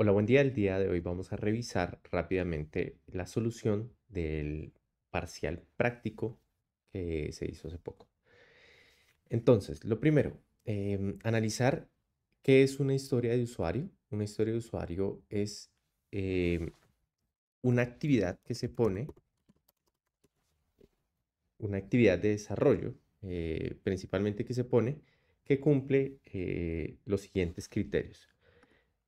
Hola, buen día. El día de hoy vamos a revisar rápidamente la solución del parcial práctico que se hizo hace poco. Entonces, lo primero, em, analizar qué es una historia de usuario. Una historia de usuario es em, una actividad que se pone, una actividad de desarrollo, eh, principalmente que se pone, que cumple eh, los siguientes criterios.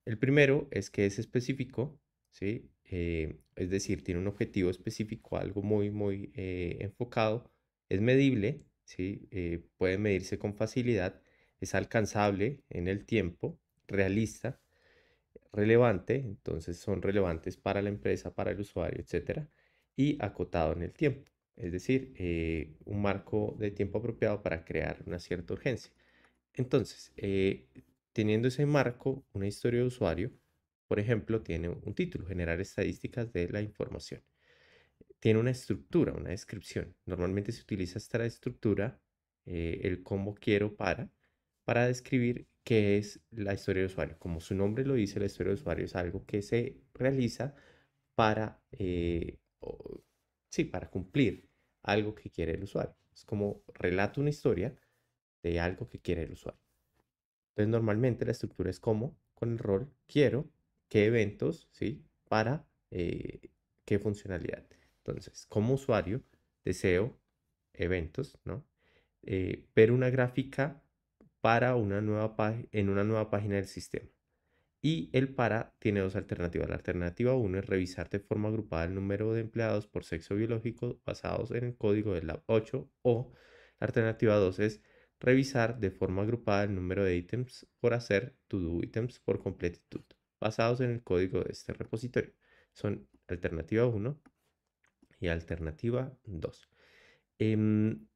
El primero es que es específico, ¿sí? Eh, es decir, tiene un objetivo específico, algo muy, muy eh, enfocado, es medible, ¿sí? Eh, puede medirse con facilidad, es alcanzable en el tiempo, realista, relevante, entonces son relevantes para la empresa, para el usuario, etc. Y acotado en el tiempo, es decir, un marco de tiempo apropiado para crear una cierta urgencia. Entonces, teniendo ese marco, una historia de usuario, por ejemplo, tiene un título, generar estadísticas de la información. Tiene una estructura, una descripción. Normalmente se utiliza esta estructura, eh, el cómo quiero para, para describir qué es la historia de usuario. Como su nombre lo dice, la historia de usuario es algo que se realiza para, eh, sí, para cumplir algo que quiere el usuario. Es como relato una historia de algo que quiere el usuario. Entonces, normalmente la estructura es como con el rol quiero, qué eventos, ¿sí? Para eh, qué funcionalidad. Entonces, como usuario, deseo eventos, ¿no? Eh, ver una gráfica para una nueva en una nueva página del sistema. Y el para tiene dos alternativas. La alternativa 1 es revisar de forma agrupada el número de empleados por sexo biológico basados en el código del Lab 8 o la alternativa 2 es revisar de forma agrupada el número de ítems por hacer, to-do items por completitud, basados en el código de este repositorio. Son alternativa 1 y alternativa 2. Em,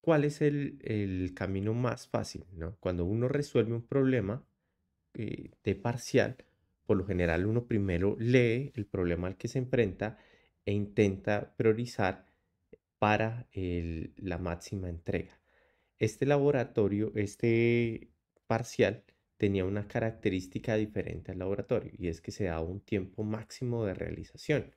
¿Cuál es el, camino más fácil? Cuando uno resuelve un problema eh, de parcial, por lo general uno primero lee el problema al que se enfrenta e intenta priorizar para la máxima entrega. Este laboratorio, este parcial, tenía una característica diferente al laboratorio y es que se da un tiempo máximo de realización.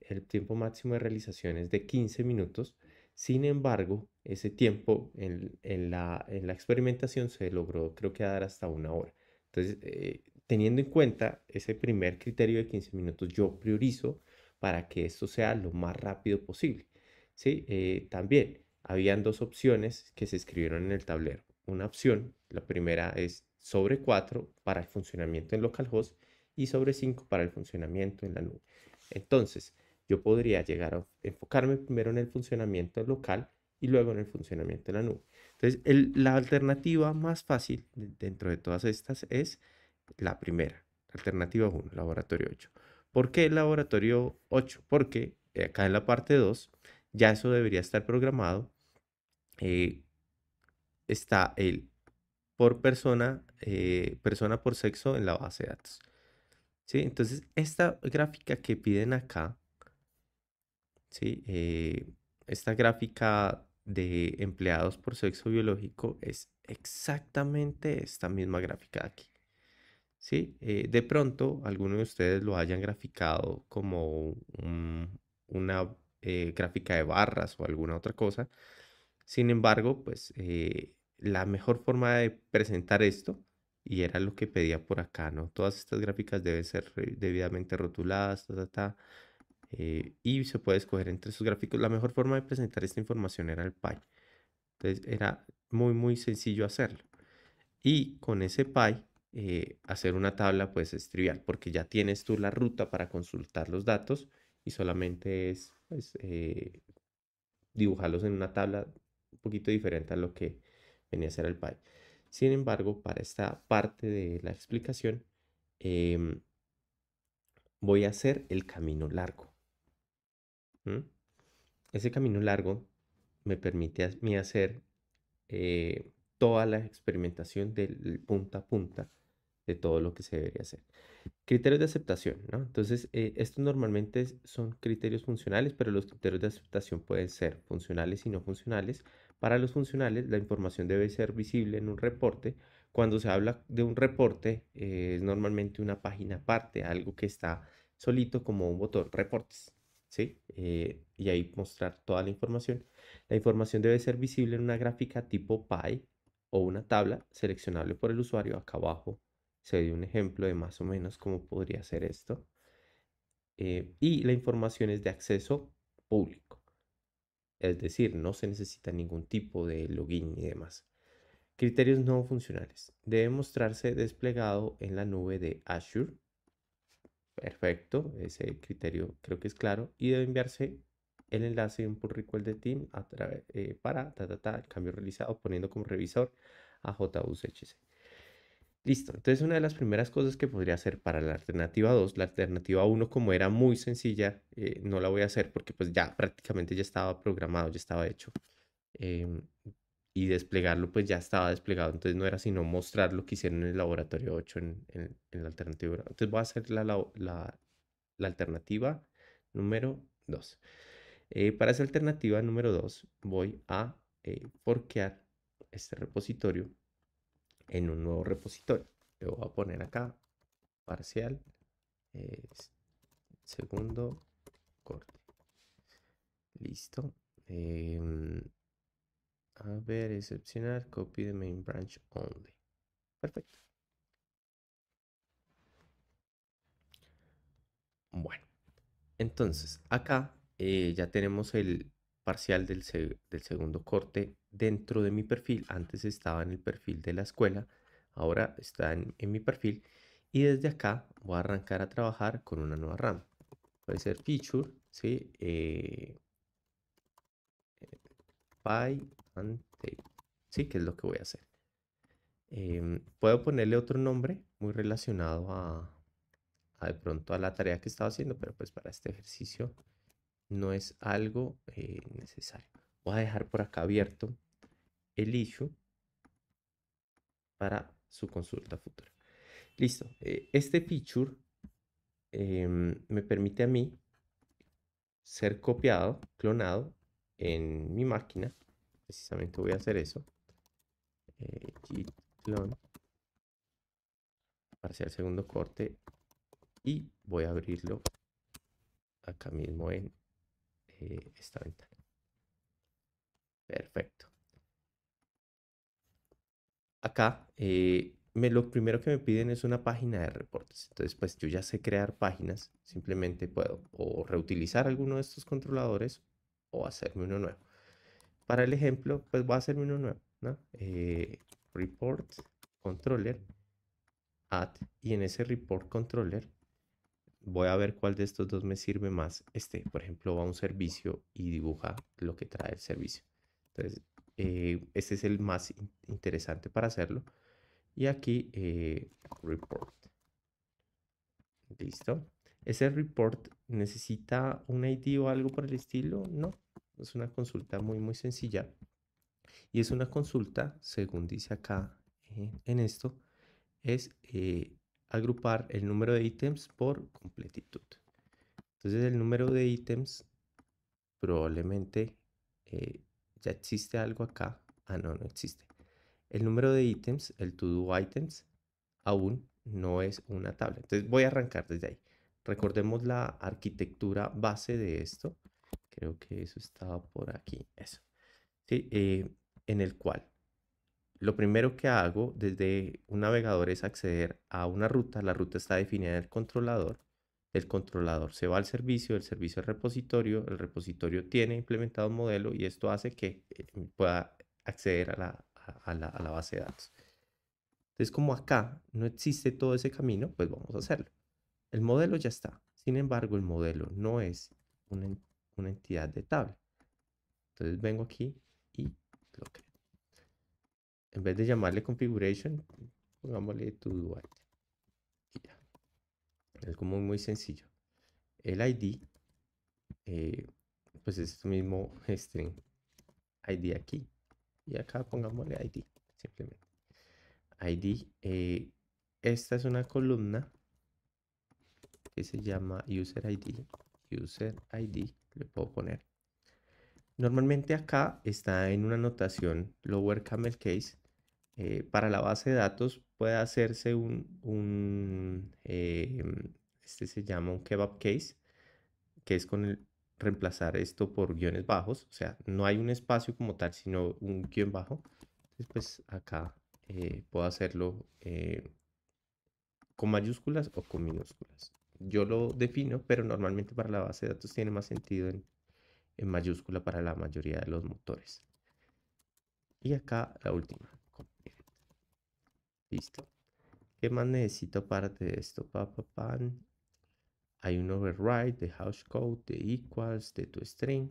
El tiempo máximo de realización es de 15 minutos, sin embargo, ese tiempo en, en, la, en la, experimentación se logró creo que dar hasta una hora. Entonces, eh, teniendo en cuenta ese primer criterio de 15 minutos, yo priorizo para que esto sea lo más rápido posible. ¿sí? Eh, también habían dos opciones que se escribieron en el tablero. Una opción, la primera es sobre 4 para el funcionamiento en localhost y sobre 5 para el funcionamiento en la nube. Entonces, yo podría llegar a enfocarme primero en el funcionamiento local y luego en el funcionamiento en la nube. Entonces, la alternativa más fácil dentro de todas estas es la primera, alternativa 1, laboratorio 8. ¿Por qué el laboratorio 8? Porque eh, acá en la parte 2 ya eso debería estar programado eh, está el por persona, eh, persona por sexo en la base de datos. ¿Sí? Entonces, esta gráfica que piden acá, ¿sí? Eh, esta gráfica de empleados por sexo biológico es exactamente esta misma gráfica de aquí. ¿sí? de pronto, algunos de ustedes lo hayan graficado como una gráfica de barras o alguna otra cosa, sin embargo, pues eh, la mejor forma de presentar esto, y era lo que pedía por acá, ¿no? Todas estas gráficas deben ser eh, debidamente rotuladas, ta, ta, eh, y se puede escoger entre esos gráficos. La mejor forma de presentar esta información era el pie. Entonces era muy, muy sencillo hacerlo. Y con ese pie, hacer una tabla pues es trivial, porque ya tienes tú la ruta para consultar los datos y solamente es pues, dibujarlos en una tabla un poquito diferente a lo que venía a ser el PAI. Sin embargo, para esta parte de la explicación, em, voy a hacer el camino largo. Ese camino largo me permite a hacer eh, toda la experimentación del punta a punta de todo lo que se debería hacer. Criterios de aceptación, Entonces, eh, estos normalmente son criterios funcionales, pero los criterios de aceptación pueden ser funcionales y no funcionales para los funcionales, la información debe ser visible en un reporte. Cuando se habla de un reporte, eh, es normalmente una página aparte, algo que está solito como un botón, reportes, ¿sí? Eh, y ahí mostrar toda la información. La información debe ser visible en una gráfica tipo pie o una tabla seleccionable por el usuario. Acá abajo se dio un ejemplo de más o menos cómo podría ser esto. Eh, y la información es de acceso público es decir, no se necesita ningún tipo de login y demás. Criterios no funcionales. Debe mostrarse desplegado en la nube de Azure. Perfecto, ese criterio creo que es claro. Y debe enviarse el enlace de un pull request de Team eh, para el cambio realizado poniendo como revisor a JUSHC. Listo, entonces una de las primeras cosas que podría hacer para la alternativa 2, la alternativa 1 como era muy sencilla, eh, no la voy a hacer porque pues ya prácticamente ya estaba programado, ya estaba hecho. Em, y desplegarlo pues ya estaba desplegado, entonces no era sino mostrar lo que hicieron en el laboratorio 8 en, la alternativa Entonces voy a hacer la, alternativa número 2. Eh, para esa alternativa número 2 voy a porquear eh, este repositorio en un nuevo repositorio. le voy a poner acá parcial segundo corte. Listo. Em, a ver, excepcional, copy de main branch only. Perfecto. Bueno, entonces acá eh, ya tenemos el parcial del, del segundo corte dentro de mi perfil. Antes estaba en el perfil de la escuela, ahora está en, mi perfil. Y desde acá voy a arrancar a trabajar con una nueva RAM. Puede ser feature, ¿sí? Eh, ¿sí? Que es lo que voy a hacer. Em, puedo ponerle otro nombre muy relacionado a, de pronto a la tarea que estaba haciendo, pero pues para este ejercicio no es algo eh, necesario voy a dejar por acá abierto el issue para su consulta futura. Listo, eh, este picture em, me permite a mí ser copiado, clonado en mi máquina. Precisamente voy a hacer eso. git eh, clone para hacer el segundo corte y voy a abrirlo acá mismo en eh, esta ventana. Perfecto. Acá, eh, me, lo primero que me piden es una página de reportes. Entonces, pues yo ya sé crear páginas. Simplemente puedo o reutilizar alguno de estos controladores o hacerme uno nuevo. Para el ejemplo, pues voy a hacerme uno nuevo. Eh, report controller add y en ese report controller voy a ver cuál de estos dos me sirve más. Este, por ejemplo, va a un servicio y dibuja lo que trae el servicio. Entonces, este es el más interesante para hacerlo. Y aquí, eh, report. Listo. ¿Ese report necesita un ID o algo por el estilo? No, es una consulta muy, muy sencilla. Y es una consulta, según dice acá eh, en esto, es agrupar el número de ítems por completitud. Entonces el número de ítems probablemente ¿Ya existe algo acá? Ah, no, no existe. El número de ítems, el to-do items, aún no es una tabla. Entonces voy a arrancar desde ahí. Recordemos la arquitectura base de esto. Creo que eso estaba por aquí. Eso. Eh, en el cual lo primero que hago desde un navegador es acceder a una ruta. La ruta está definida en el controlador. El controlador se va al servicio, el servicio al repositorio, el repositorio tiene implementado un modelo y esto hace que eh, pueda acceder a la, base de datos. Entonces, como acá no existe todo ese camino, pues vamos a hacerlo. El modelo ya está. Sin embargo, el modelo no es una, una entidad de tabla. Entonces vengo aquí y lo creo. En vez de llamarle configuration, pongámosle to do it es como muy sencillo. El ID, eh, pues es mismo string este, ID aquí. Y acá pongámosle ID, simplemente. ID, eh, esta es una columna que se llama user ID. User ID, le puedo poner. Normalmente acá está en una notación lower camel case eh, para la base de datos, puede hacerse un, em, este se llama un kebab case, que es con el reemplazar esto por guiones bajos, o sea, no hay un espacio como tal, sino un guión bajo. Entonces, pues acá eh, puedo hacerlo eh, con mayúsculas o con minúsculas. Yo lo defino, pero normalmente para la base de datos tiene más sentido en mayúscula para la mayoría de los motores. Y acá la última. Listo. ¿Qué más necesito para de esto? pan. Hay un override de house code, de equals, de toString.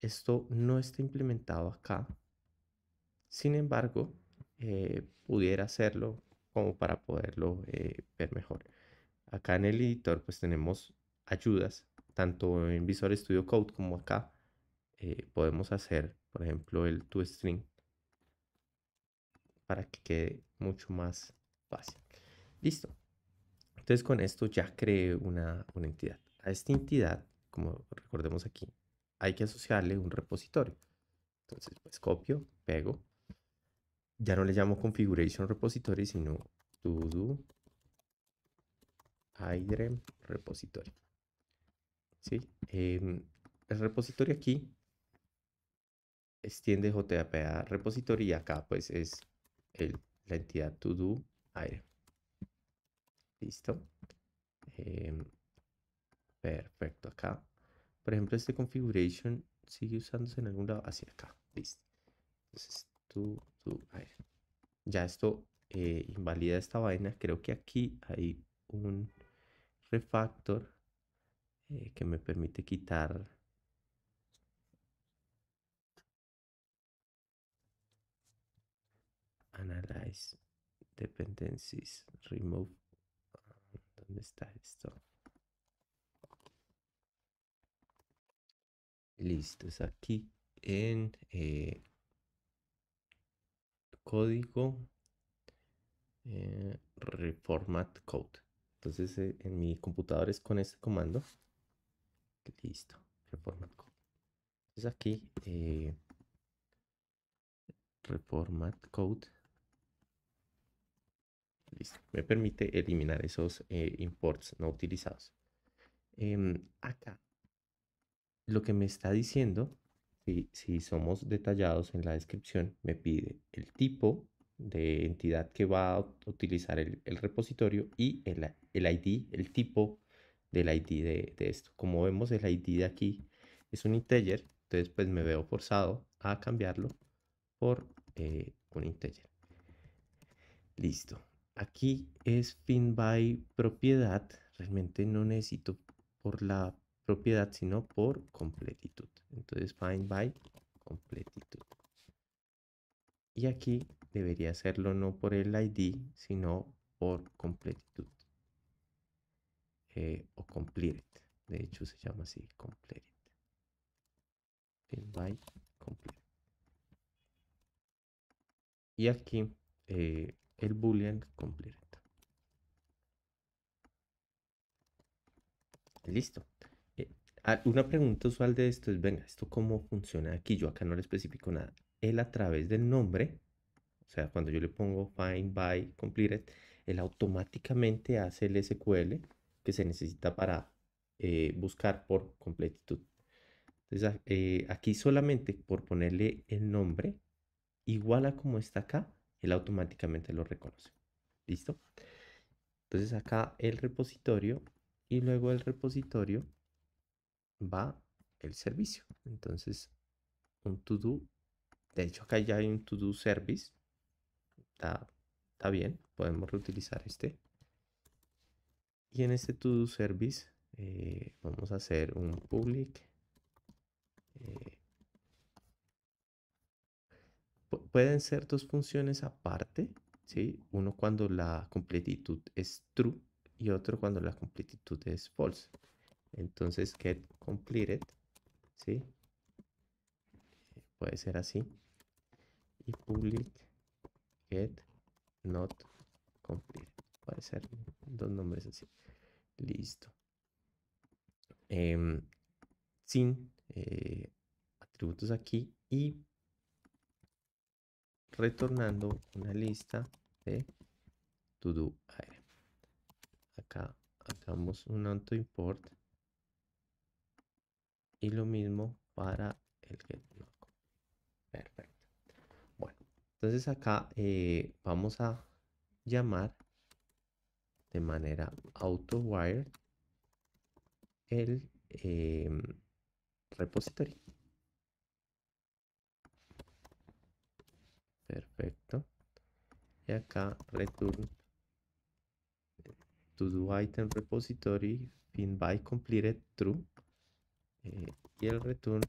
Esto no está implementado acá. Sin embargo, eh, pudiera hacerlo como para poderlo eh, ver mejor. Acá en el editor pues tenemos ayudas, tanto en Visual Studio Code como acá. Eh, podemos hacer, por ejemplo, el toString para que quede mucho más fácil. Listo. Entonces con esto ya creé una, una entidad. A esta entidad, como recordemos aquí, hay que asociarle un repositorio. Entonces pues copio, pego. Ya no le llamo configuration repository, sino todo idrem repository. ¿Sí? Em, el repositorio aquí extiende JPA repository y acá pues es el, la entidad to do aire. Listo. Em, perfecto, acá. Por ejemplo, este configuration sigue usándose en algún lado hacia acá. Listo. Entonces, to do Ya esto eh, invalida esta vaina. Creo que aquí hay un refactor eh, que me permite quitar analyze dependencies, remove. ¿Dónde está esto? Listo, es aquí en eh, código eh, reformat code. Entonces eh, en mi computador es con este comando. Listo, reformat code. Entonces aquí reformat code Listo. Me permite eliminar esos eh, imports no utilizados. Em, acá, lo que me está diciendo, si, somos detallados en la descripción, me pide el tipo de entidad que va a utilizar el, repositorio y el, ID, el tipo del ID de, esto. Como vemos, el ID de aquí es un integer, entonces pues me veo forzado a cambiarlo por un eh, integer. Listo. Aquí es fin by propiedad. Realmente no necesito por la propiedad, sino por completitud. Entonces, find by completitud. Y aquí debería hacerlo no por el ID, sino por completitud. Eh, o complete. De hecho, se llama así, complete. Fin by complete. Y aquí eh, el boolean completo. Listo. Eh, una pregunta usual de esto es, venga, ¿esto cómo funciona aquí? Yo acá no le especifico nada. Él a través del nombre, o sea, cuando yo le pongo find by completed, él automáticamente hace el SQL que se necesita para eh, buscar por completitud. Entonces, eh, aquí solamente por ponerle el nombre, igual a como está acá, él automáticamente lo reconoce. ¿Listo? Entonces acá el repositorio y luego el repositorio va el servicio. Entonces un todo de hecho acá ya hay un todo service. Está, bien, podemos reutilizar este. Y en este todo service eh, vamos a hacer un public. Eh, pueden ser dos funciones aparte, ¿sí? Uno cuando la completitud es true y otro cuando la completitud es false. Entonces, getCompleted, completed, ¿sí? Puede ser así. Y public get not Puede ser dos nombres así. Listo. Em, sin eh, atributos aquí y retornando una lista de todo Acá hagamos un auto import y lo mismo para el get block Perfecto. Bueno, entonces acá eh, vamos a llamar de manera auto wire el eh, repository. Perfecto. Y acá return to do item repository fin by completed true. Eh, y el return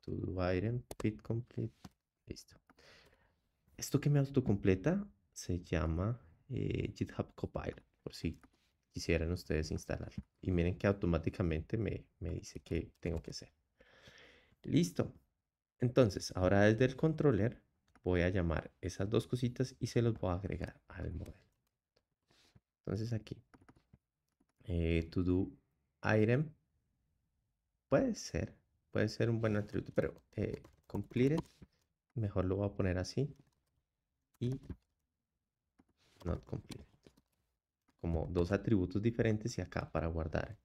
to do item fit complete. Listo. Esto que me autocompleta se llama eh, GitHub Copilot, por si quisieran ustedes instalarlo. Y miren que automáticamente me, me dice que tengo que hacer. Listo. Entonces, ahora desde el controller voy a llamar esas dos cositas y se los voy a agregar al modelo. Entonces aquí, eh, to do item, puede ser, puede ser un buen atributo, pero eh, completed, mejor lo voy a poner así y not completed. Como dos atributos diferentes y acá para guardar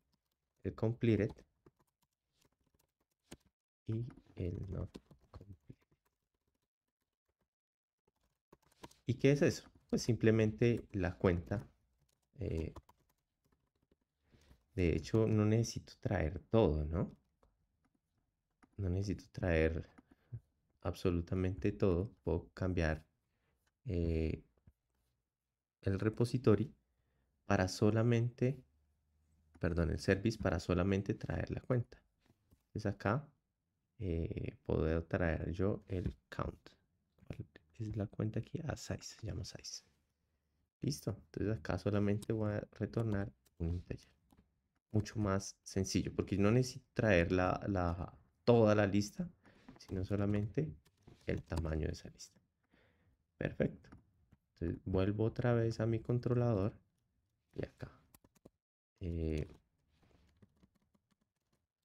el complete. y el not ¿Y qué es eso? Pues simplemente la cuenta. Eh, de hecho, no necesito traer todo, ¿no? No necesito traer absolutamente todo. Puedo cambiar eh, el repository para solamente, perdón, el service para solamente traer la cuenta. Es acá, eh, puedo traer yo el count la cuenta aquí? A size llamo size Listo, entonces acá solamente voy a retornar un integer. Mucho más sencillo, porque no necesito traer la, la, toda la lista, sino solamente el tamaño de esa lista. Perfecto. vuelvo otra vez a mi controlador y acá. Eh,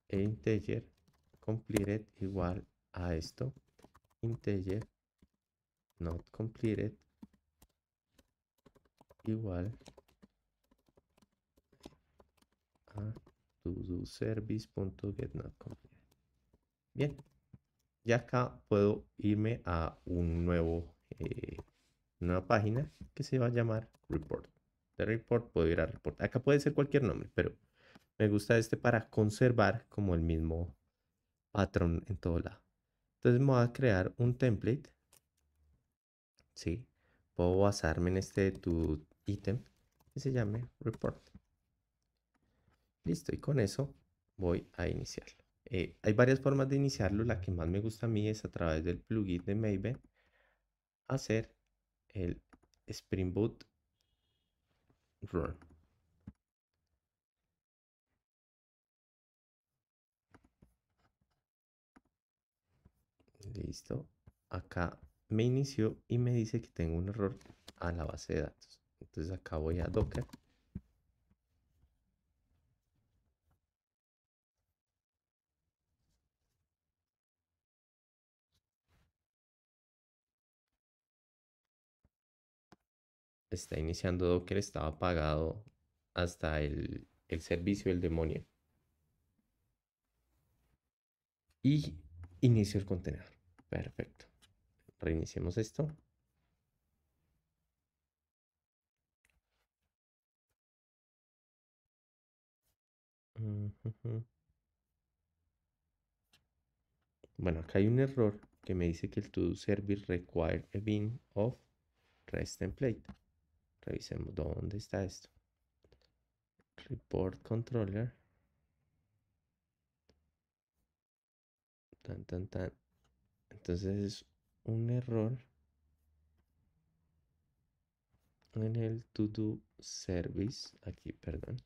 e integer completed igual a esto integer not completed igual a not completed Bien, y acá puedo irme a un nuevo, eh, una página que se va a llamar report. De report puedo ir a report. Acá puede ser cualquier nombre, pero me gusta este para conservar como el mismo patrón en todo lado. Entonces me voy a crear un template ¿sí? Puedo basarme en este tu ítem que se llame report. Listo, y con eso voy a iniciarlo. Eh, hay varias formas de iniciarlo, la que más me gusta a mí es a través del plugin de Maven hacer el Spring Boot Run. Listo. Acá me inició y me dice que tengo un error a la base de datos. Entonces acá voy a Docker. Está iniciando Docker, estaba apagado hasta el, el servicio del demonio. Y inicio el contenedor. Perfecto. Reiniciemos esto. Bueno, acá hay un error que me dice que el todo service require a bin of REST template. Revisemos dónde está esto. Report controller. Tan, tan, tan. Entonces un error en el todo service aquí perdón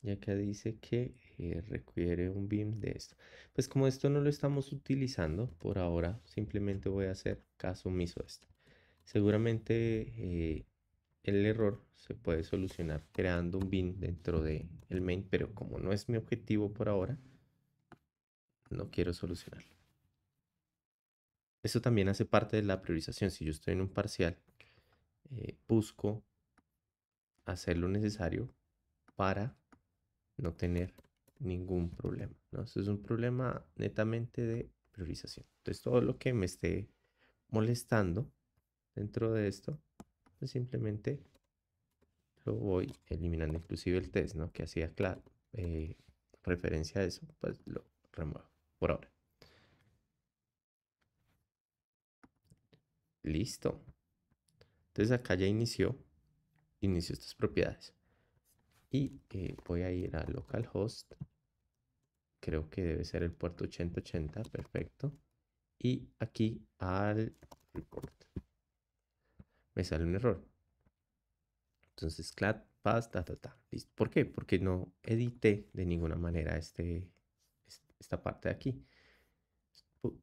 ya que dice que eh, requiere un BIM de esto. Pues como esto no lo estamos utilizando por ahora, simplemente voy a hacer caso omiso esto. Seguramente eh, el error se puede solucionar creando un bin dentro de el main, pero como no es mi objetivo por ahora, no quiero solucionarlo. Eso también hace parte de la priorización. Si yo estoy en un parcial, eh, busco hacer lo necesario para no tener ningún problema. ¿no? es un problema netamente de priorización. Entonces, todo lo que me esté molestando dentro de esto, pues, simplemente lo voy eliminando. Inclusive el test, ¿no? Que hacía claro, eh, referencia a eso, pues lo remuevo por ahora. Listo. Entonces acá ya inició, inició estas propiedades. Y eh, voy a ir a localhost. Creo que debe ser el puerto 8080, perfecto. Y aquí al report me sale un error. Entonces, clap pasta ta, ta, ¿Listo? ¿Por qué? Porque no edité de ninguna manera este, esta parte de aquí.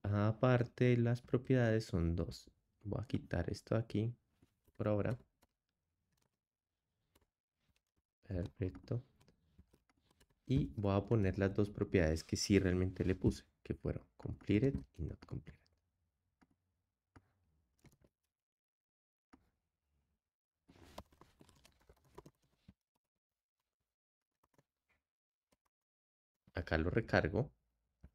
Aparte, las propiedades son dos. Voy a quitar esto aquí por ahora. Perfecto. Y voy a poner las dos propiedades que si realmente le puse, que fueron completed y not completed. acá lo recargo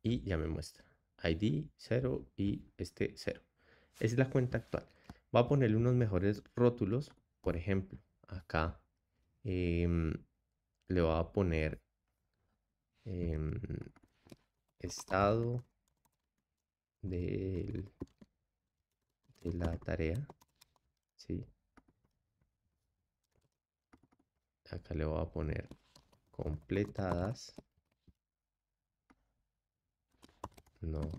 y ya me muestra ID 0 y este 0. es la cuenta actual. va a ponerle unos mejores rótulos, por ejemplo, acá em, le va a poner em, estado del, de la tarea, Acá le va a poner completadas no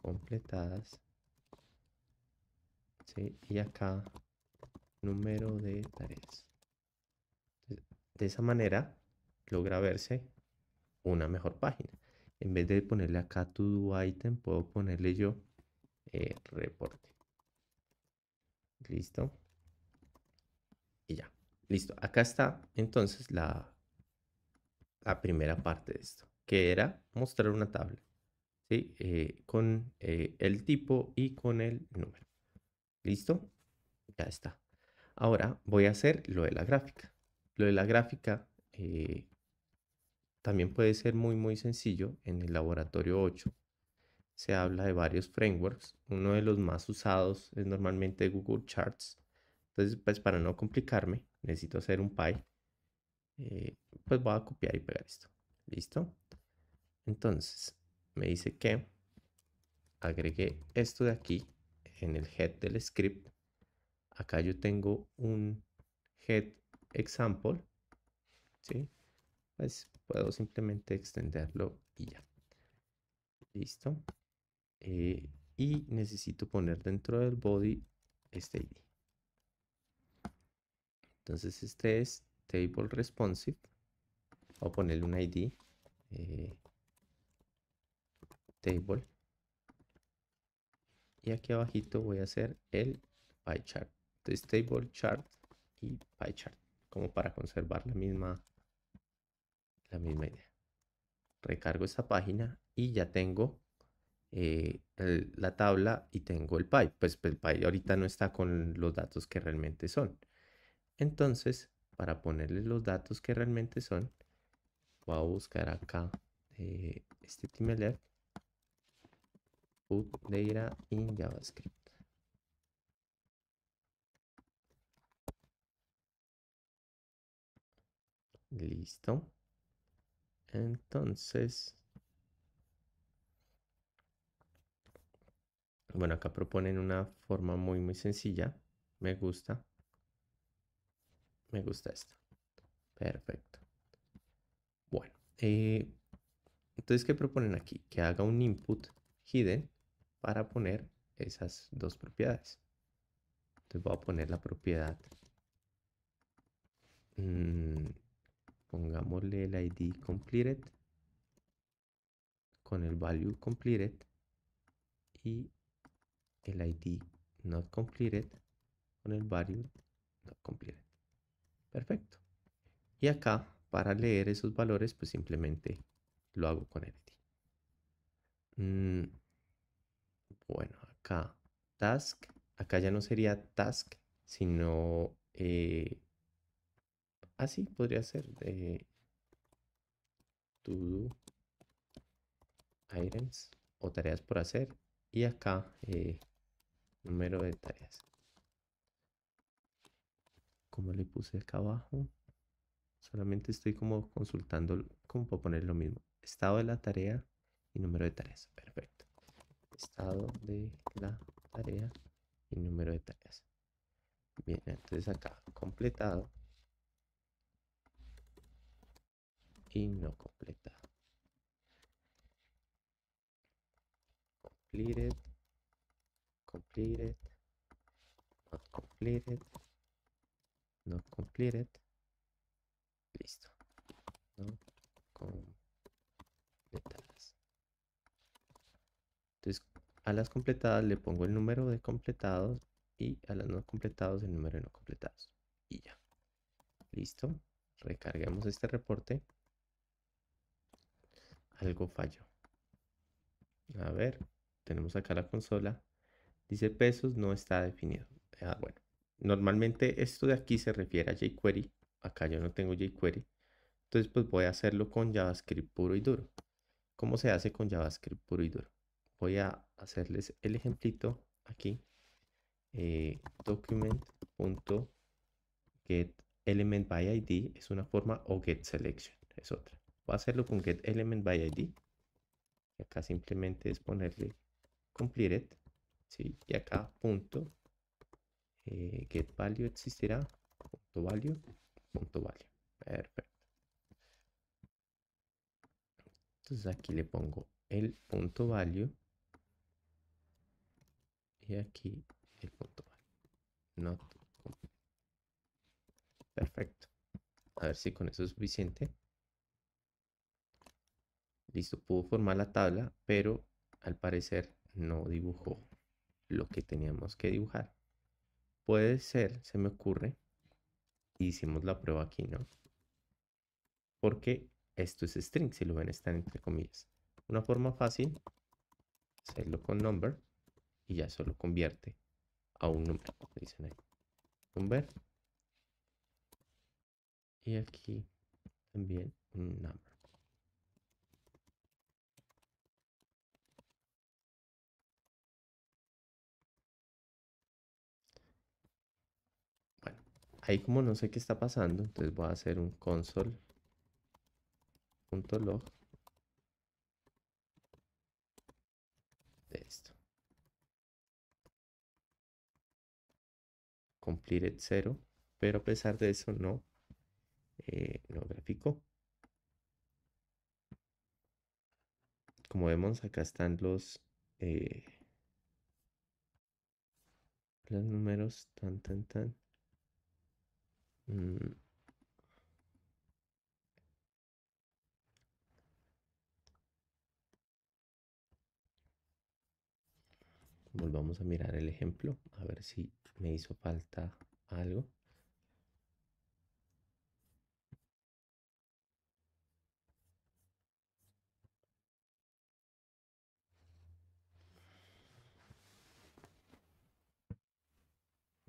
completadas. Y acá, número de tareas. De esa manera logra verse una mejor página. En vez de ponerle acá to do item, puedo ponerle yo eh, reporte. Listo. Y ya. Listo. Acá está entonces la, la primera parte de esto, que era mostrar una tabla. Eh, con eh, el tipo y con el número. ¿Listo? Ya está. Ahora voy a hacer lo de la gráfica. Lo de la gráfica eh, también puede ser muy muy sencillo. En el laboratorio 8 se habla de varios frameworks. Uno de los más usados es normalmente Google Charts. Entonces, pues para no complicarme, necesito hacer un pie. pues voy a copiar y pegar esto. ¿Listo? Entonces, me dice que agregué esto de aquí en el head del script. Acá yo tengo un head example. ¿sí? Pues puedo simplemente extenderlo y ya. Listo. Eh, y necesito poner dentro del body este ID. Entonces este es table responsive. O ponerle un ID. Eh, table. Y aquí abajito voy a hacer el pie chart. table chart y pie chart. Como para conservar la misma, la misma idea. Recargo esta página y ya tengo eh, la tabla y tengo el pie. Pues, pues el pie ahorita no está con los datos que realmente son. Entonces, para ponerle los datos que realmente son, voy a buscar acá eh, este alert put data in JavaScript. Listo. Entonces, bueno, acá proponen una forma muy, muy sencilla. Me gusta. Me gusta esto. Perfecto. Bueno, eh, entonces, ¿qué proponen aquí? Que haga un input hidden para poner esas dos propiedades. Entonces voy a poner la propiedad. Mmm, pongámosle el ID completed con el value completed y el ID not completed con el value not completed. Perfecto. Y acá para leer esos valores pues simplemente lo hago con el ID. Mm, bueno, acá task. Acá ya no sería task, sino... Eh, así ah, podría ser. de eh, to do items o tareas por hacer. Y acá eh, número de tareas. Como le puse acá abajo. Solamente estoy como consultando, como puedo poner lo mismo. Estado de la tarea y número de tareas. Perfecto estado de la tarea y número de tareas. Bien, entonces acá completado y no completado. Completed, completed, not completed, not completed. Listo. No completado a las completadas le pongo el número de completados y a las no completados el número de no completados. Y ya. Listo. Recarguemos este reporte. Algo falló. A ver, tenemos acá la consola. Dice pesos, no está definido. Ah, bueno, normalmente esto de aquí se refiere a jQuery. Acá yo no tengo jQuery. Entonces pues voy a hacerlo con JavaScript puro y duro. ¿Cómo se hace con JavaScript puro y duro? voy a hacerles el ejemplito aquí. Eh, document.getElementById es una forma o get es otra. Voy a hacerlo con getElementById Y acá simplemente es ponerle complete Y acá punto eh, existirá. Punto value. Punto value. Perfecto. Entonces aquí le pongo el punto value y aquí el punto Not Perfecto. A ver si con eso es suficiente. Listo, pudo formar la tabla, pero al parecer no dibujó lo que teníamos que dibujar. Puede ser, se me ocurre, hicimos la prueba aquí, ¿no? Porque esto es string, si lo ven están entre comillas. Una forma fácil, hacerlo con number, y ya solo convierte a un número. Dicen ahí. Number. Y aquí también un number. Bueno, ahí como no sé qué está pasando, entonces voy a hacer un console.log de esto. cumplir el cero pero a pesar de eso no, eh, no graficó. Como vemos, acá están los, eh, los números tan, tan, tan. Mm. volvamos a mirar el ejemplo, a ver si me hizo falta algo.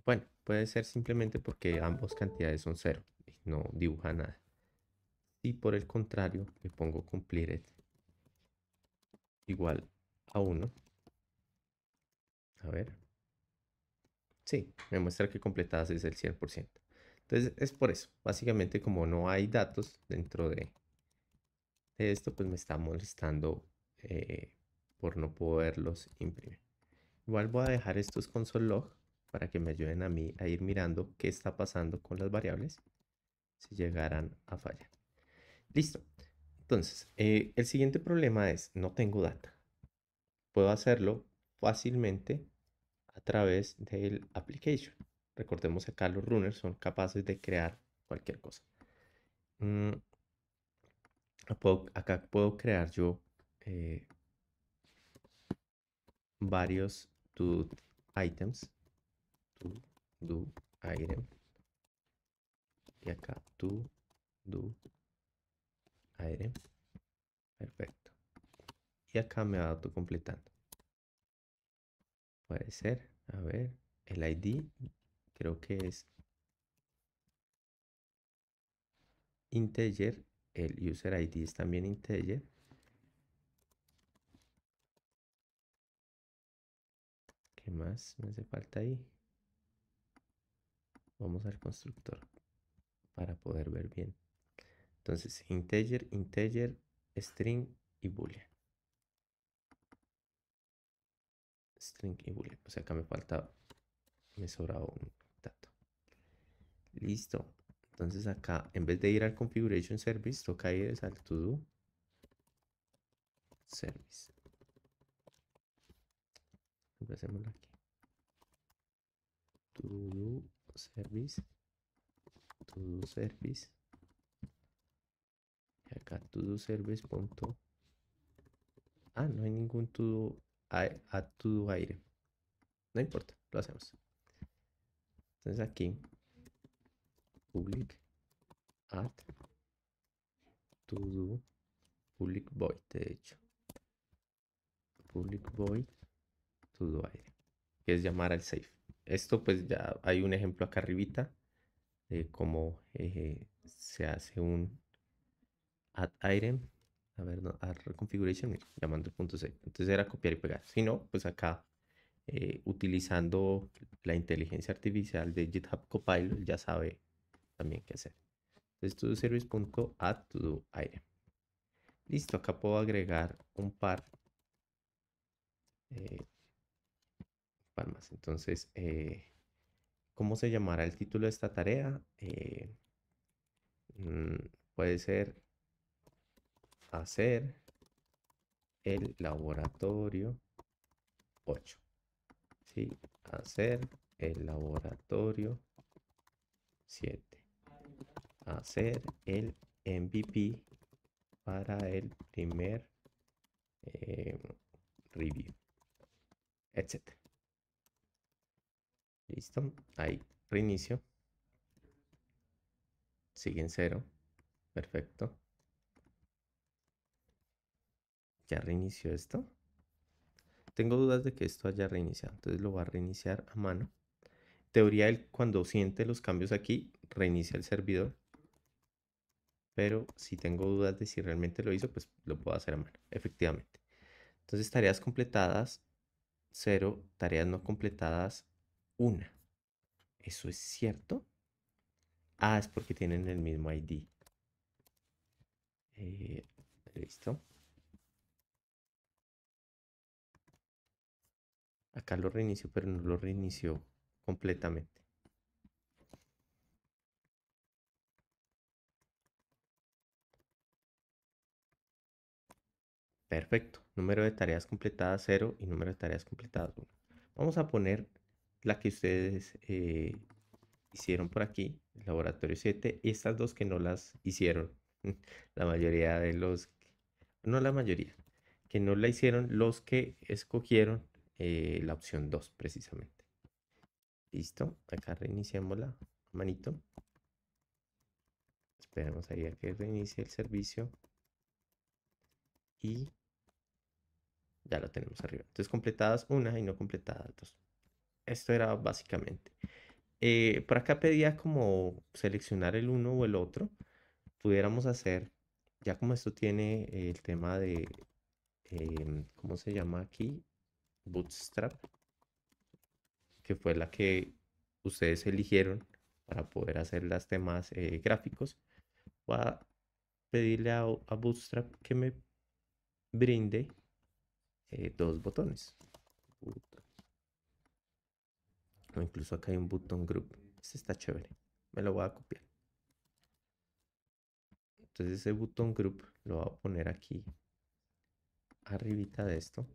Bueno, puede ser simplemente porque ambas cantidades son cero y no dibuja nada. Si por el contrario le pongo cumplir igual a 1, a ver. Sí, me muestra que completadas es el 100%. Entonces es por eso. Básicamente como no hay datos dentro de, esto, pues me está molestando eh, por no poderlos imprimir. Igual voy a dejar estos console para que me ayuden a mí a ir mirando qué está pasando con las variables si llegaran a fallar. Listo. Entonces, eh, el siguiente problema es, no tengo data. Puedo hacerlo fácilmente a través del application. Recordemos acá los runners son capaces de crear cualquier cosa. Mm, acá puedo crear yo eh, varios to items. To do item. Y acá to do item. Perfecto. Y acá me va completando Puede ser. A ver, el ID creo que es integer. El user ID es también integer. ¿Qué más me hace falta ahí? Vamos al constructor para poder ver bien. Entonces, integer, integer, string y boolean. string y boolean. O sea, acá me falta, me sobra un dato. Listo. Entonces acá, en vez de ir al configuration service, toca ir al to do service. hacemos aquí. To service. To service. Y acá todo service. Punto. Ah, no hay ningún todo a, to tu aire. No importa, lo hacemos. Entonces aquí, public add to do public void, de hecho. Public void to do aire, que es llamar al safe Esto pues ya hay un ejemplo acá arribita de cómo eh, se hace un add item a ver, no, reconfiguración llamando el punto Entonces era copiar y pegar. Si no, pues acá eh, utilizando la inteligencia artificial de GitHub Copilot ya sabe también qué hacer. Entonces to todo aire Listo, acá puedo agregar un par, eh, más. Entonces, eh, ¿cómo se llamará el título de esta tarea? Eh, mm, puede ser hacer el laboratorio 8. ¿Sí? Hacer el laboratorio 7. Hacer el MVP para el primer eh, review, etcétera. Listo, ahí reinicio. Siguen cero. Perfecto. ¿Ya reinició esto? Tengo dudas de que esto haya reiniciado, entonces lo va a reiniciar a mano. Teoría, él cuando siente los cambios aquí, reinicia el servidor. Pero si tengo dudas de si realmente lo hizo, pues lo puedo hacer a mano, efectivamente. Entonces, tareas completadas, cero. tareas no completadas, una. ¿Eso es cierto? Ah, es porque tienen el mismo ID. Eh, listo. Acá lo reinicio, pero no lo reinicio completamente. Perfecto. Número de tareas completadas 0 y número de tareas completadas 1. Vamos a poner la que ustedes eh, hicieron por aquí, laboratorio 7, y estas dos que no las hicieron. la mayoría de los, no la mayoría, que no la hicieron, los que escogieron eh, la opción 2 precisamente. Listo, acá reiniciamos la manito. Esperamos ahí a que reinicie el servicio. Y ya lo tenemos arriba. Entonces completadas una y no completadas dos. Esto era básicamente. Eh, por acá pedía como seleccionar el uno o el otro. Pudiéramos hacer, ya como esto tiene eh, el tema de, em, ¿cómo se llama aquí? Bootstrap, que fue la que ustedes eligieron para poder hacer las temas eh, gráficos. Voy a pedirle a, Bootstrap que me brinde eh, dos botones. O incluso acá hay un button group. Este está chévere. Me lo voy a copiar. Entonces ese button group lo voy a poner aquí arribita de esto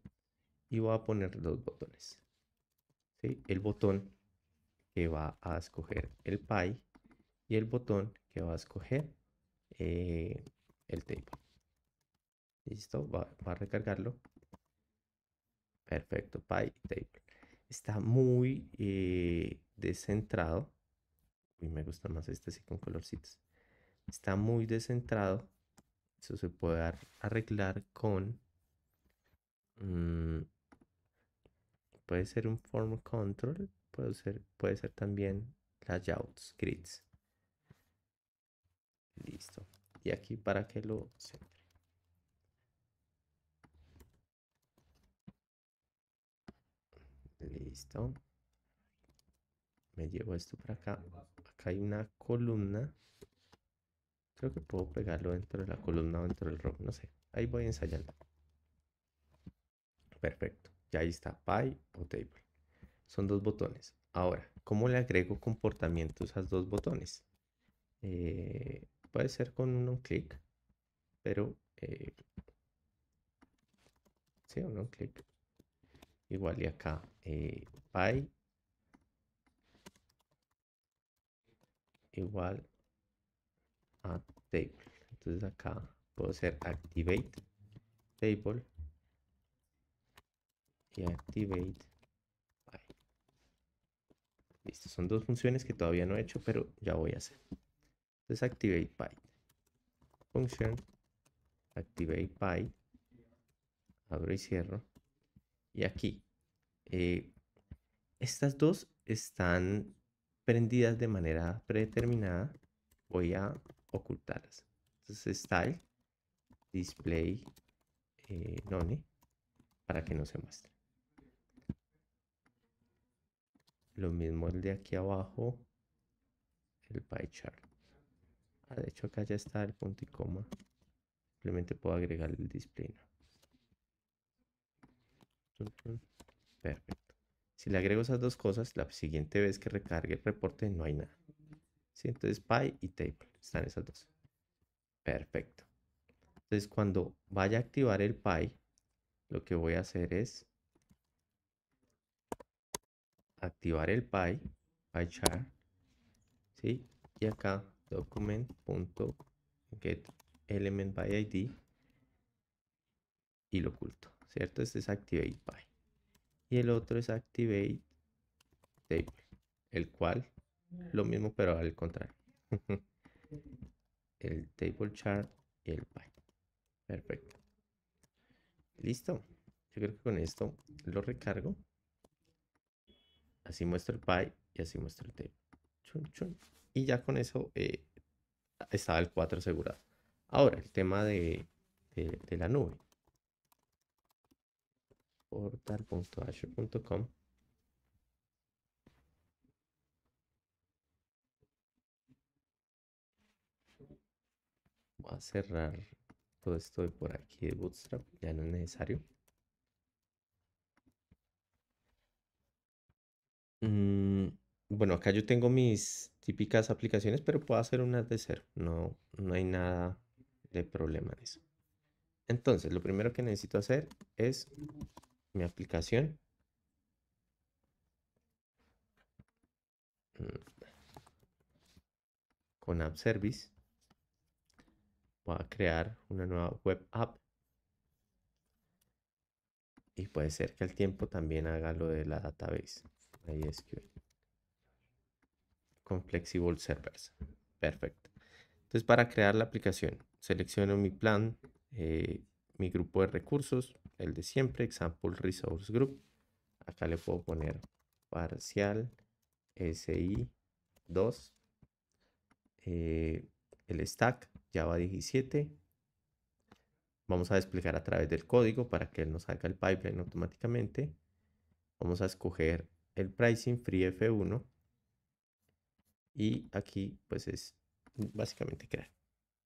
y voy a poner los botones. El botón que va a escoger el pie y el botón que va a escoger eh, el table Listo, va, a recargarlo. Perfecto, Está muy eh, descentrado. me gusta más este así con colorcitos. Está muy descentrado. Eso se puede arreglar con... Mm, puede ser un form control, puede ser, puede ser también layouts, grids. Listo. Y aquí para que lo centre. Listo. Me llevo esto para acá. Acá hay una columna. Creo que puedo pegarlo dentro de la columna o dentro del rock. No sé. Ahí voy a ensayando. Perfecto ahí está, pie o table. Son dos botones. Ahora, ¿cómo le agrego comportamientos a esos dos botones? Eh, puede ser con un clic, pero... Eh, sí, un clic. Igual y acá, eh, igual a table. Entonces acá puedo hacer activate table activate by. Listo, son dos funciones que todavía no he hecho, pero ya voy a hacer. Entonces activate by. Function activate by. Abro y cierro. Y aquí. Eh, estas dos están prendidas de manera predeterminada. Voy a ocultarlas. Entonces style display eh, none para que no se muestre. Lo mismo el de aquí abajo, el pie chart. Ah, de hecho acá ya está el punto y coma. Simplemente puedo agregar el display. Perfecto. Si le agrego esas dos cosas, la siguiente vez que recargue el reporte no hay nada. ¿Sí? Entonces pie y table están esas dos. Perfecto. Entonces cuando vaya a activar el pie, lo que voy a hacer es activar el pie, pie chart, ¿sí? Y acá document.getElementById y lo oculto, ¿cierto? Este es activate pie. Y el otro es activate table, el cual lo mismo pero al contrario. el table chart y el pie. Perfecto. Listo. Yo creo que con esto lo recargo así muestra el pi y así muestra el t. Y ya con eso eh, estaba el 4 asegurado. Ahora, el tema de, de, la nube. portal.azure.com Voy a cerrar todo esto de por aquí de Bootstrap, ya no es necesario. Mm, bueno, acá yo tengo mis típicas aplicaciones, pero puedo hacer unas de cero. No, no hay nada de problema en eso. Entonces, lo primero que necesito hacer es mi aplicación. Mm, con App Service. Voy a crear una nueva web app. Y puede ser que al tiempo también haga lo de la database. Con Flexible Servers. Perfecto. Entonces, para crear la aplicación, selecciono mi plan, eh, mi grupo de recursos, el de siempre, Example Resource Group. Acá le puedo poner parcial SI2, eh, el stack Java 17. Vamos a desplegar a través del código para que él nos haga el pipeline automáticamente. Vamos a escoger el pricing free F1 y aquí pues es básicamente crear.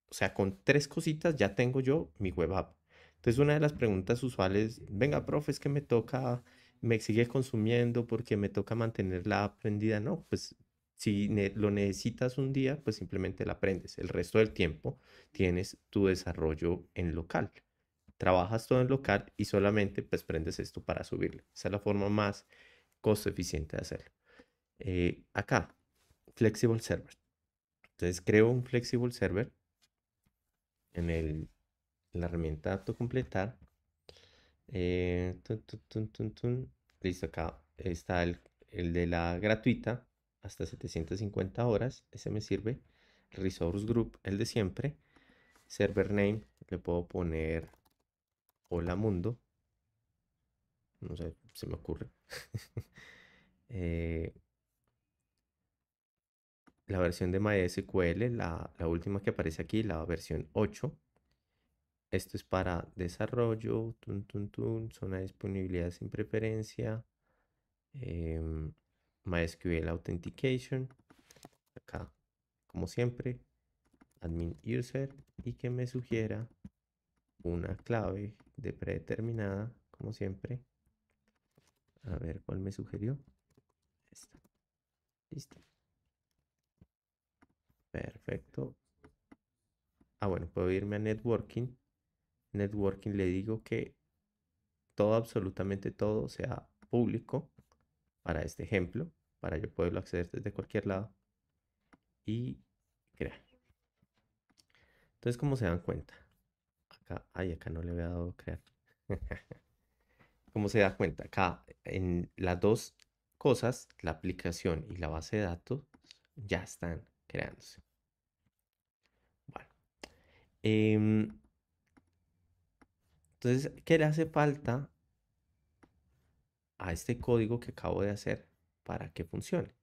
O sea, con tres cositas ya tengo yo mi web app. Entonces una de las preguntas usuales, venga, profe, es que me toca, me sigue consumiendo porque me toca mantenerla la No, pues si lo necesitas un día, pues simplemente la aprendes. El resto del tiempo tienes tu desarrollo en local. Trabajas todo en local y solamente pues prendes esto para subirlo. Esa es la forma más costo eficiente de hacerlo. Eh, acá, Flexible Server. Entonces creo un Flexible Server en, el, la herramienta auto completar. Eh, Listo, acá está el, el, de la gratuita, hasta 750 horas. Ese me sirve. Resource Group, el de siempre. Server name, le puedo poner Hola Mundo. No sé, se me ocurre. Eh, la versión de MySQL, la, la última que aparece aquí, la versión 8. Esto es para desarrollo, tun, zona de disponibilidad sin preferencia, em, MySQL Authentication, acá, como siempre, admin user, y que me sugiera una clave de predeterminada, como siempre, a ver, ¿cuál me sugirió? Listo. Perfecto. Ah, bueno, puedo irme a networking. Networking le digo que todo, absolutamente todo, sea público para este ejemplo, para yo poderlo acceder desde cualquier lado. Y crear. Entonces, como se dan cuenta, acá, ay, acá no le había dado crear. como se da cuenta, acá en las dos cosas, la aplicación y la base de datos ya están creándose. Bueno. Em, entonces, ¿qué le hace falta a este código que acabo de hacer para que funcione?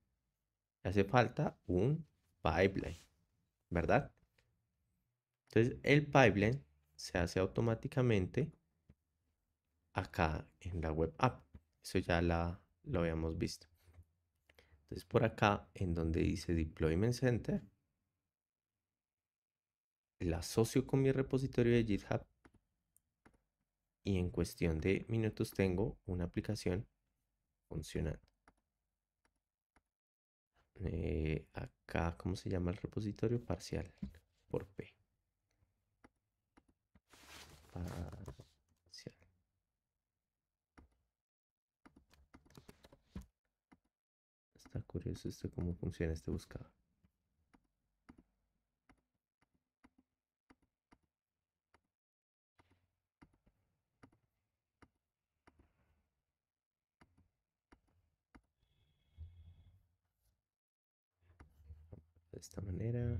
Le hace falta un pipeline, ¿verdad? Entonces, el pipeline se hace automáticamente acá en la web app. Eso ya la, lo habíamos visto. Entonces por acá, en donde dice Deployment Center, la asocio con mi repositorio de GitHub y en cuestión de minutos tengo una aplicación funcionando. Eh, acá, ¿cómo se llama el repositorio? Parcial por P. curioso esto cómo funciona este buscador. De esta manera.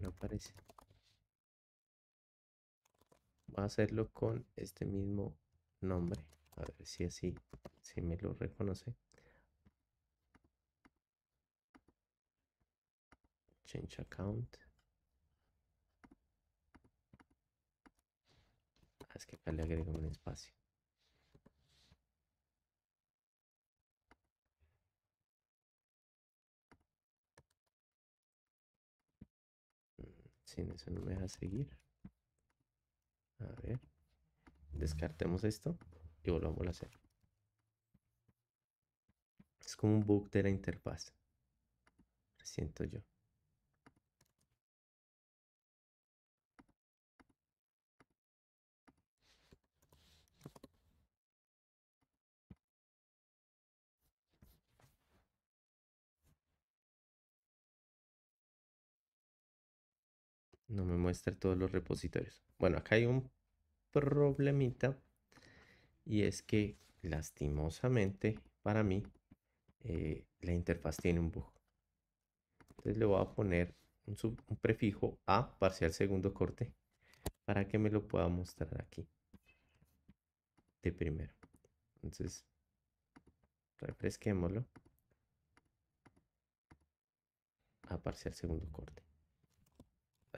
no aparece. Va a hacerlo con este mismo nombre. A ver si así, si me lo reconoce. Change account. Ah, es que acá le agrego un espacio. Mm, sin eso no me deja seguir. A ver. Descartemos esto y volvamos a hacer. Es como un bug de la interfaz. Lo siento yo. no me muestra todos los repositorios. Bueno, acá hay un problemita y es que lastimosamente para mí eh, la interfaz tiene un bug. Entonces le voy a poner un, un prefijo a parcial segundo corte para que me lo pueda mostrar aquí de primero. Entonces refresquémoslo a parcial segundo corte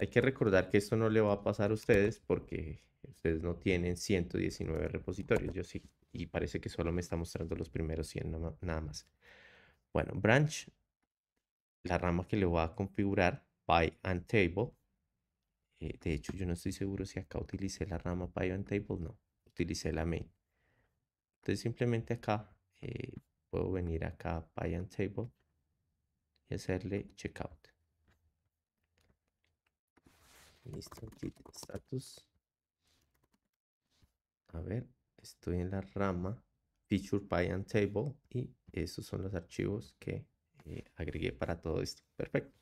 hay que recordar que esto no le va a pasar a ustedes porque ustedes no tienen 119 repositorios, yo sí, y parece que solo me está mostrando los primeros 100 nada más. Bueno, branch, la rama que le voy a configurar, by and table. Eh, de hecho, yo no estoy seguro si acá utilicé la rama by and table, no, utilicé la main. Entonces simplemente acá eh, puedo venir acá by and table y hacerle checkout status. A ver, estoy en la rama feature and table y esos son los archivos que eh, agregué para todo esto. Perfecto.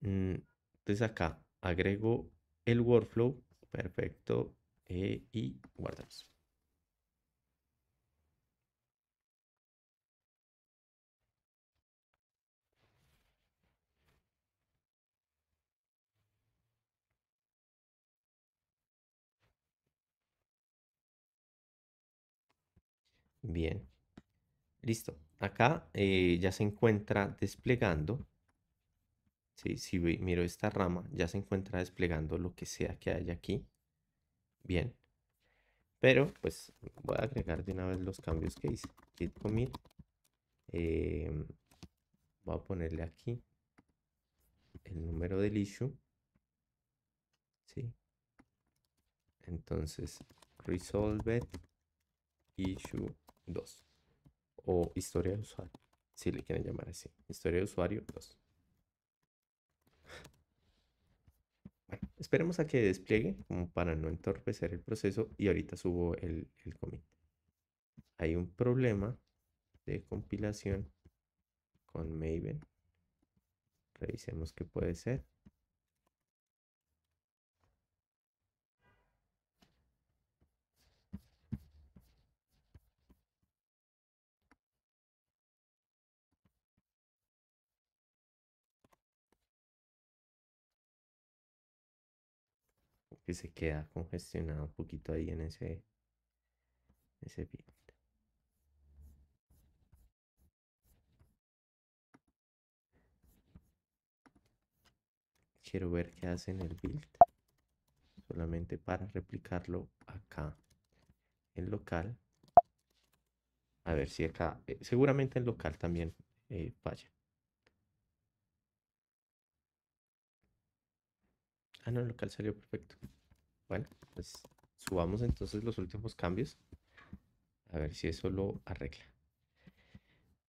Mm, entonces acá agrego el workflow. Perfecto. Eh, y guardamos. Bien. Listo. Acá eh, ya se encuentra desplegando. Sí, si miro esta rama, ya se encuentra desplegando lo que sea que haya aquí. Bien. Pero pues voy a agregar de una vez los cambios que hice. Git commit. Em, voy a ponerle aquí el número del issue. Sí. Entonces, resolve issue 2. O historia de usuario, si le quieren llamar así. Historia de usuario 2. esperemos a que despliegue como para no entorpecer el proceso y ahorita subo el, el commit. Hay un problema de compilación con Maven. Revisemos que puede ser. que se queda congestionado un poquito ahí en ese, ese Quiero ver qué hace en el build. Solamente para replicarlo acá. En local. A ver si acá. Eh, seguramente en local también eh, vaya. Ah, no, el local salió perfecto. Bueno, pues subamos entonces los últimos cambios. A ver si eso lo arregla.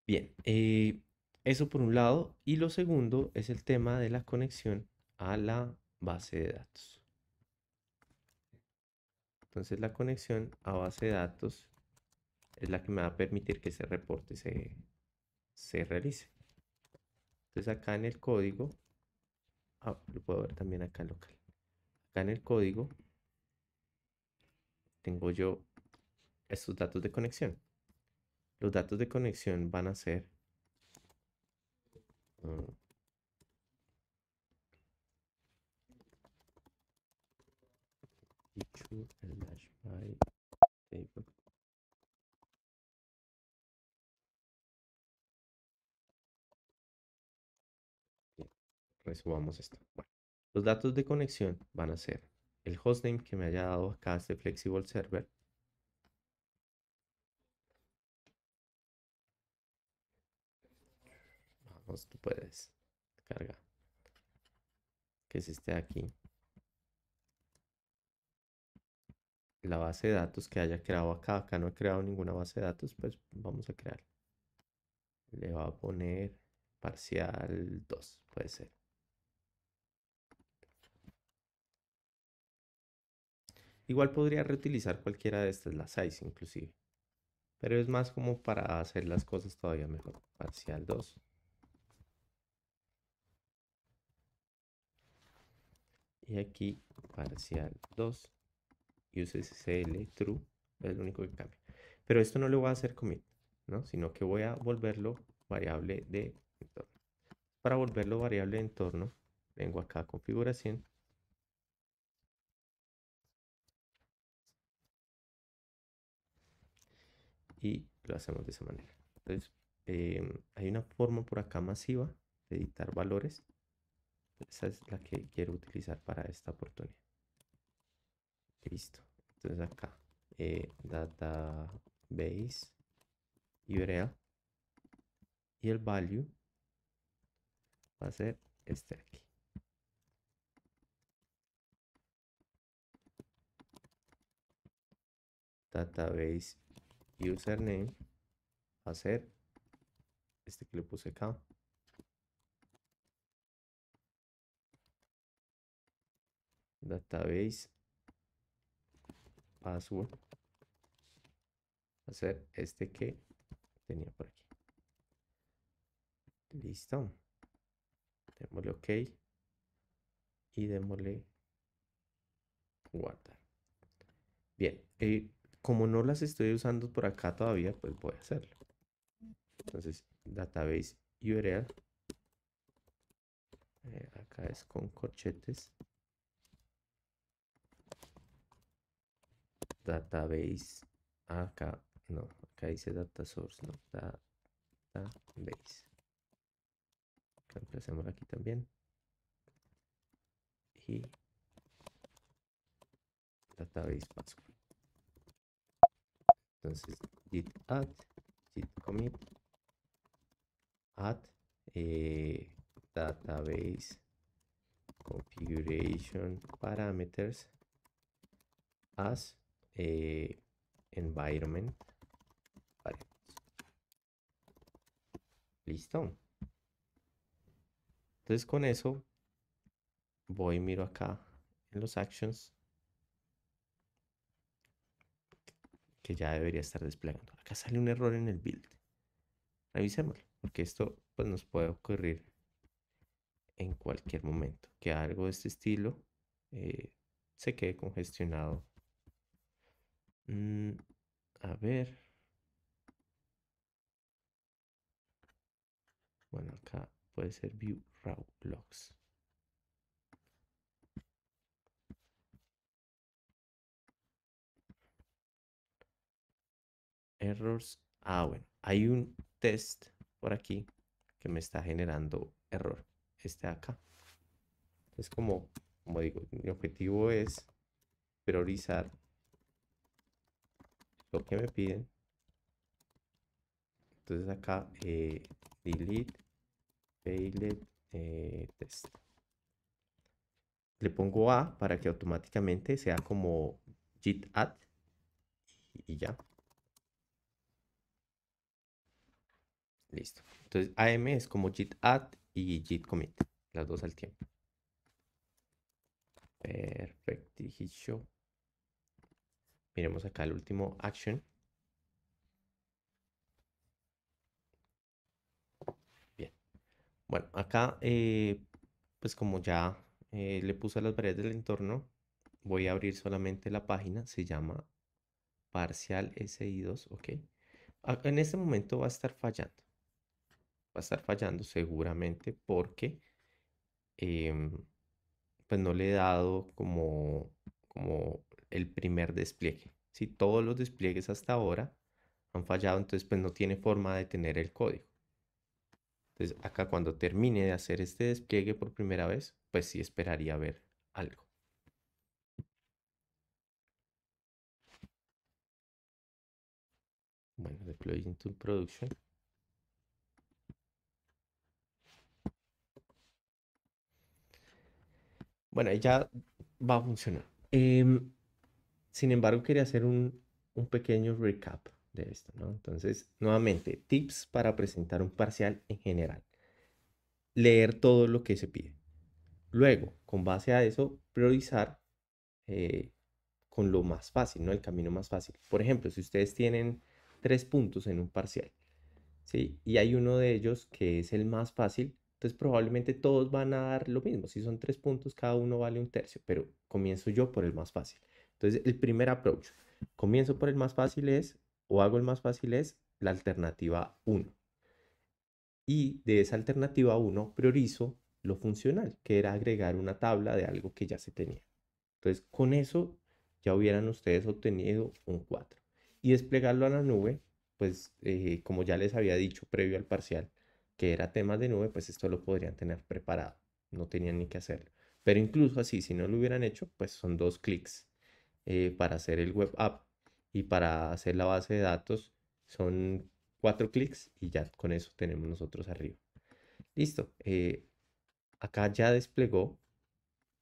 Bien, eh, eso por un lado. Y lo segundo es el tema de la conexión a la base de datos. Entonces la conexión a base de datos es la que me va a permitir que ese reporte se, se realice. Entonces acá en el código, ah, lo puedo ver también acá local. Acá en el código tengo yo estos datos de conexión. Los datos de conexión van a ser... Mm, esto. los datos de conexión van a ser el hostname que me haya dado acá este flexible server. Vamos, tú puedes. Carga. Que es este aquí. La base de datos que haya creado acá. Acá no he creado ninguna base de datos, pues vamos a crear. Le va a poner parcial 2, puede ser. Igual podría reutilizar cualquiera de estas, las size inclusive. Pero es más como para hacer las cosas todavía mejor. Parcial 2. Y aquí parcial 2. SSL true. Es lo único que cambia. Pero esto no lo voy a hacer commit, ¿no? Sino que voy a volverlo variable de entorno. Para volverlo variable de entorno, vengo acá a configuración y lo hacemos de esa manera. Entonces, em, hay una forma por acá masiva de editar valores. Esa es la que quiero utilizar para esta oportunidad. Listo. Entonces acá, eh, database, URL y el value va a ser este de aquí. Database username hacer este que le puse acá. Database password hacer este que tenía por aquí. Listo. Démosle OK y démosle guardar. Bien, eh, como no las estoy usando por acá todavía, pues voy a hacerlo. Entonces, database URL. Eh, acá es con corchetes. Database. Acá, no, acá dice data source, no, database. aquí también. Y database password. Entonces, git add, git commit, add eh, database configuration parameters as eh, environment. Listo. Entonces con eso voy miro acá en los actions que ya debería estar desplegando. Acá sale un error en el build. Revisémoslo, porque esto pues, nos puede ocurrir en cualquier momento. Que algo de este estilo eh, se quede congestionado. Mm, a ver. Bueno, acá puede ser view raw logs. Errors. Ah, bueno, hay un test por aquí que me está generando error. Este de acá. Es como, como digo, mi objetivo es priorizar lo que me piden. Entonces acá, eh, delete, failed, eh, test. Le pongo A para que automáticamente sea como git add y ya. Listo. Entonces, AM es como git add y git commit, las dos al tiempo. Perfecto. Miremos acá el último action. Bien. Bueno, acá, eh, pues como ya eh, le puse las variables del entorno, voy a abrir solamente la página. Se llama parcial SI2, ok. En este momento va a estar fallando a estar fallando seguramente porque em, pues no le he dado como, como el primer despliegue. Si todos los despliegues hasta ahora han fallado, entonces pues no tiene forma de tener el código. Entonces acá cuando termine de hacer este despliegue por primera vez, pues sí esperaría ver algo. Bueno, deploying to production. Bueno, ya va a funcionar. Em, sin embargo, quería hacer un, pequeño recap de esto, ¿no? Entonces, nuevamente, tips para presentar un parcial en general. Leer todo lo que se pide. Luego, con base a eso, priorizar eh, con lo más fácil, ¿no? El camino más fácil. Por ejemplo, si ustedes tienen tres puntos en un parcial, ¿sí? Y hay uno de ellos que es el más fácil, entonces probablemente todos van a dar lo mismo. Si son tres puntos, cada uno vale un tercio, pero comienzo yo por el más fácil. Entonces el primer approach, comienzo por el más fácil es, o hago el más fácil es la alternativa 1. Y de esa alternativa 1 priorizo lo funcional, que era agregar una tabla de algo que ya se tenía. Entonces con eso ya hubieran ustedes obtenido un 4. Y desplegarlo a la nube, pues eh, como ya les había dicho previo al parcial, que era tema de nube, pues esto lo podrían tener preparado. No tenían ni que hacerlo. Pero incluso así, si no lo hubieran hecho, pues son dos clics eh, para hacer el web app y para hacer la base de datos son cuatro clics y ya con eso tenemos nosotros arriba. Listo. Eh, acá ya desplegó.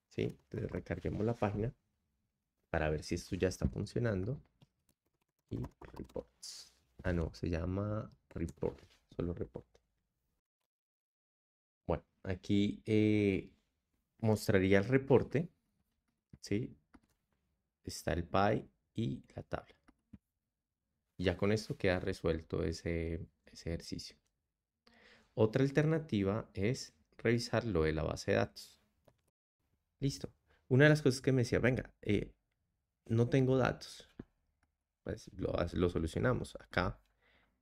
¿sí? Entonces recarguemos la página para ver si esto ya está funcionando. Y reports. Ah, no, se llama report, solo report aquí eh, mostraría el reporte, Está el pie y la tabla. Ya con esto queda resuelto ese, ejercicio. Otra alternativa es revisar lo de la base de datos. Listo. Una de las cosas que me decía, venga, eh, no tengo datos. Pues lo solucionamos. Acá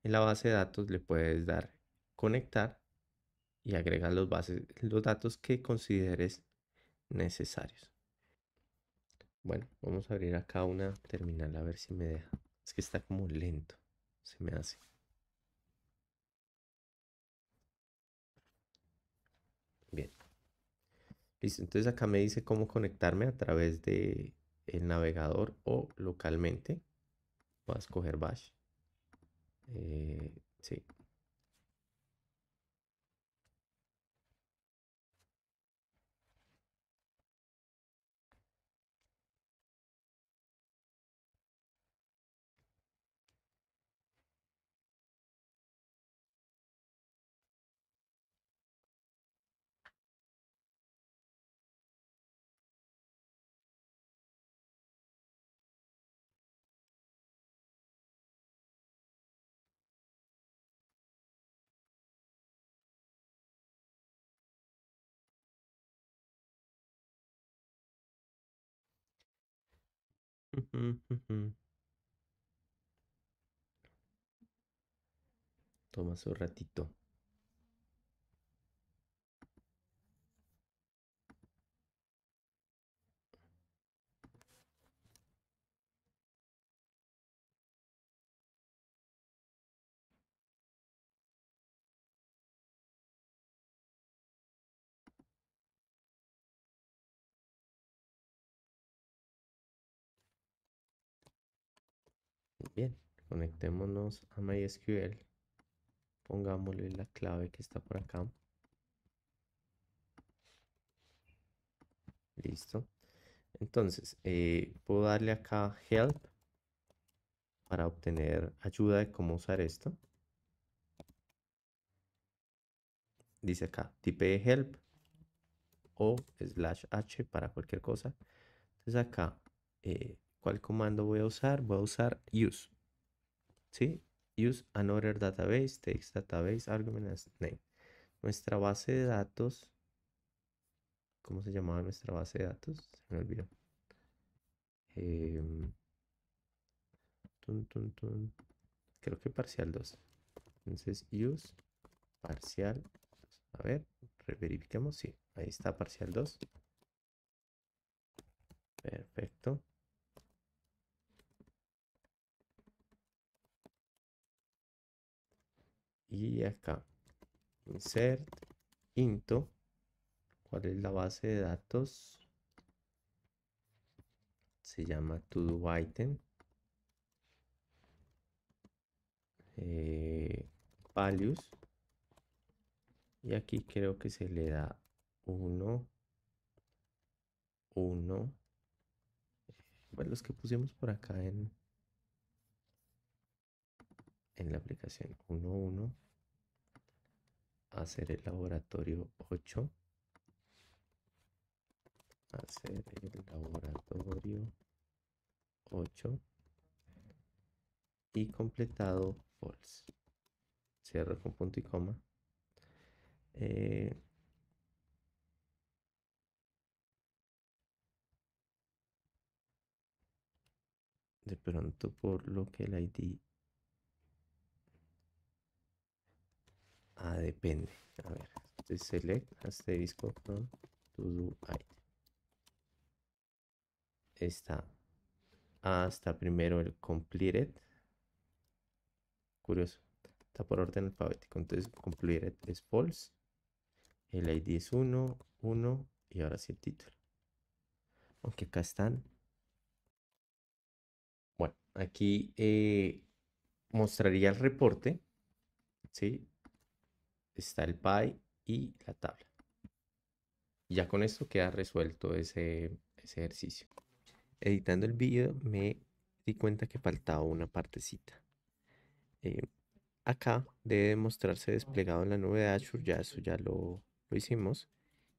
en la base de datos le puedes dar conectar y agrega los, bases, los datos que consideres necesarios. Bueno, vamos a abrir acá una terminal a ver si me deja. Es que está como lento, se me hace. Bien. Listo, entonces acá me dice cómo conectarme a través de el navegador o localmente. Voy a escoger Bash. Eh, sí, Toma su ratito. Bien, conectémonos a MySQL. Pongámosle la clave que está por acá. Listo. Entonces, eh, puedo darle acá help para obtener ayuda de cómo usar esto. Dice acá, type help o slash h para cualquier cosa. Entonces acá eh, ¿Cuál comando voy a usar? Voy a usar use. ¿Sí? Use another database text database argument as name. Nuestra base de datos. ¿Cómo se llamaba nuestra base de datos? Se me olvidó. Em, Creo que parcial 2. Entonces, use parcial A ver, reverifiquemos, Sí, ahí está parcial 2. Perfecto. y acá insert into cuál es la base de datos se llama to do item eh, values y aquí creo que se le da 1 1 bueno, los que pusimos por acá en en la aplicación 1 1 hacer el laboratorio 8 hacer el laboratorio 8 y completado false cierro con punto y coma eh, de pronto por lo que el id Ah, depende. A ver, este select asterisco disco to do Está. hasta ah, primero el completed. Curioso. Está por orden alfabético. Entonces completed es false. El ID es 1, 1 y ahora sí el título. Aunque acá están. Bueno, aquí eh, mostraría el reporte. ¿sí? está el pie y la tabla. ya con esto queda resuelto ese, ejercicio. Editando el video me di cuenta que faltaba una partecita. Eh, acá debe mostrarse desplegado en la nube de Azure, ya eso ya lo, lo hicimos.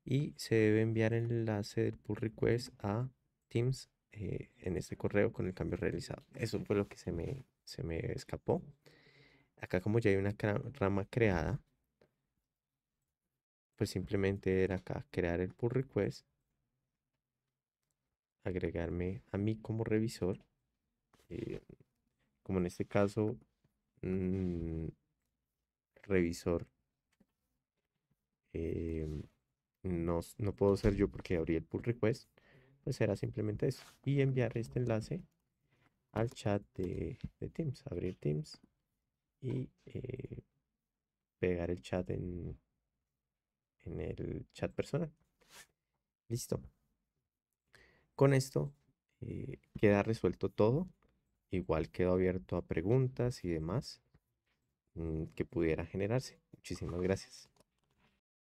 Y se debe enviar el enlace del pull request a Teams eh, en este correo con el cambio realizado. Eso fue lo que se me, se me escapó. Acá como ya hay una rama creada, pues simplemente era acá crear el pull request, agregarme a mí como revisor, eh, como en este caso, mm, revisor. Em, no, no puedo ser yo porque abrí el pull request, pues era simplemente eso. Y enviar este enlace al chat de, Teams, abrir Teams y eh, pegar el chat en, en el chat personal. Listo. Con esto eh, queda resuelto todo. Igual quedó abierto a preguntas y demás mm, que pudiera generarse. Muchísimas gracias.